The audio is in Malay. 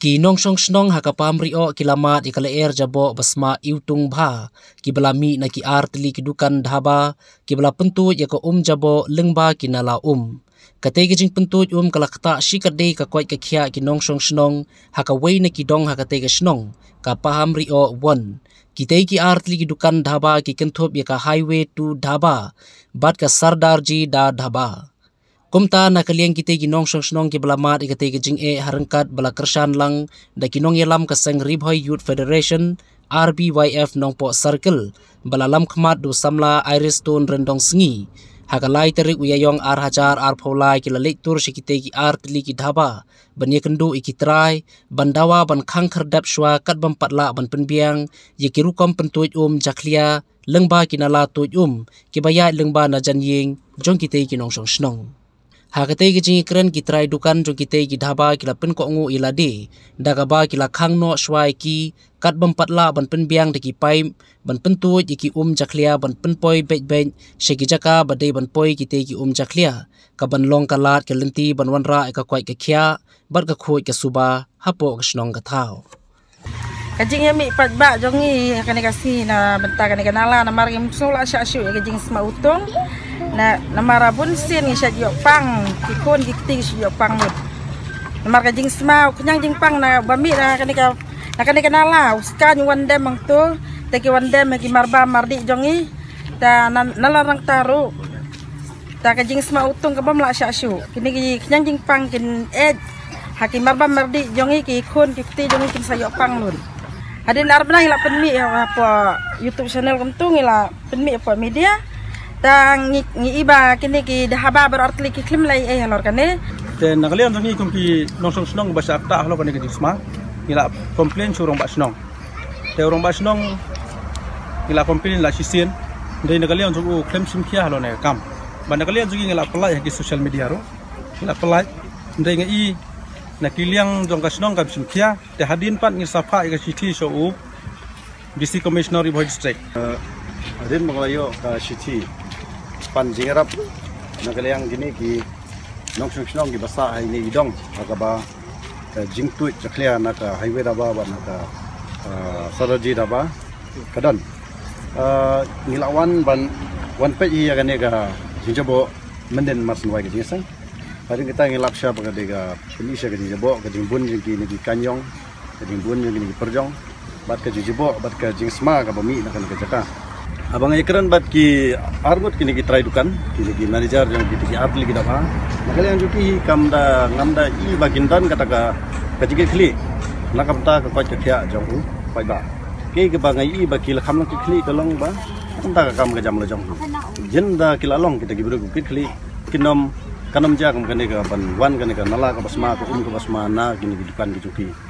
ki nong song snong hakapam ri o kilamat ikala er jabo basma iutung bha ki balami na ki artli ki dukan dhaba ki bala pentu ya ko um jabo lengba ki nala um kate ki jing pentu um kalakta shikar dei ka koi ka khia ki nong song snong hakawei na ki dong hakate ka snong ka paham ri o one kite ki artli ki dukan dhaba ki kenthop ya ka highway to dhaba bat ka sardar ji da dhaba kumta na kalyang kite ginong shong shong ki blamat ikate ki jing e harangkat bala kershan lang da kinong yelam ka sang ribhoi youth federation RBYF nongpo circle bala lam khmat du samla iris stone rendong singi hakalai tarik uyayong ar hajar ar phaulai ki lalik tur shikite ki ar tili ki dhaba ban yekendu ikitrai bandawa ban khang khardap shwa kat bam patla ban penbiang yekirukom pentuit um jaklia lengba kinala tuit um kibaya lengba na janying jong kite ki nongshong shnong. shnong hakete gi jing kran ki trai dukan jo ki te gi dhaba ki la pen ko ngu ila de da ba ki la khang no swai ki kat bam pat la ban pen biang de ki ban pen tu ji ki um jaklia ban pen poi be be se gi jaka ba ban poi ki te gi um jaklia ka ban long ka lat ke lenti ban wan ra e ka kwai ka khia bar ka khoi ka suba ha po ka snong ka thao ka jing yami pat ba jong i ka na ban ta ka ne ka na la na mar ki mu so la utong นมาราบุญสิ้นชัดยกปังกี่คนกี่ตีชัดยกปังหมดนมากระจิงสมาวขยังจิงปังนะบะมีนะกันนี่ก็นะกันนี่ก็น่าลาสกายวันเดมังตัวแต่กี่วันเดมกี่มารบามารดิจงีแต่นนลารังตารุแต่กระจิงสมาอุตุงกับบ่มละชาชูกินกี่ขยังจิงปังกินเอ็ดหากี่มารบามารดิจงีกี่คนกี่ตีจงีกินชัดยกปังหมดอันนี้นารบนะฮิลาเป็นมีอะไรพวกยูทูบชาแนลกันตุงฮิลาเป็นมีพวกมีเดีย tang ngi ngi iba kini ki dahaba bar artli ki klim lai eh lor kane te nagali an ni kompi nosong snong basa akta ahlo kane ki disma ngila komplain surong ba snong te urong ba snong ngila komplain la sisien de nagali an u klim sim kia halo ne kam ba nagali an jugi ngila pelai ki social media ro ngila pelai ndai ngi na kiliang jong ka snong ka sim kia te hadin pat ngi safa ka chiti so u DC Commissioner Ibu Hidstrek. Uh, Adin mengelayo ka chiti sponging rap na kaliang gini ki nong sung sung ki basa ai ni idong aga ba eh, jing tu chakhlia na ka highway da ba eh, ba na ka saraji da ba kadon eh, nilawan ban wan pe iya gani ga jinjabo menden mas nuai ga jinsa hari kita ngilap siap ga de ga pelisa ga jinjabo ga jingbun jing ki ni di kanyong ga jingbun jing ki perjong bat ka jinjabo bat ka jingsma ga bumi na kan jaka abang ay keren bat ki argot kini kita try dukan kini kita manager yang kita ki apli kita pa makale yang juki kam da ngam da i bagindan kata ka kajike khli nakam ta ka kwa chakya jong u pai ba bangai i bakil kham ki kli ka long ba kam da ka kam ka jam la jong jinda ki long kita ki bru kli, khli kinom kanam ja kam kane ka ban wan kane ka nala ka basma um ka na kini ki dukan ki juki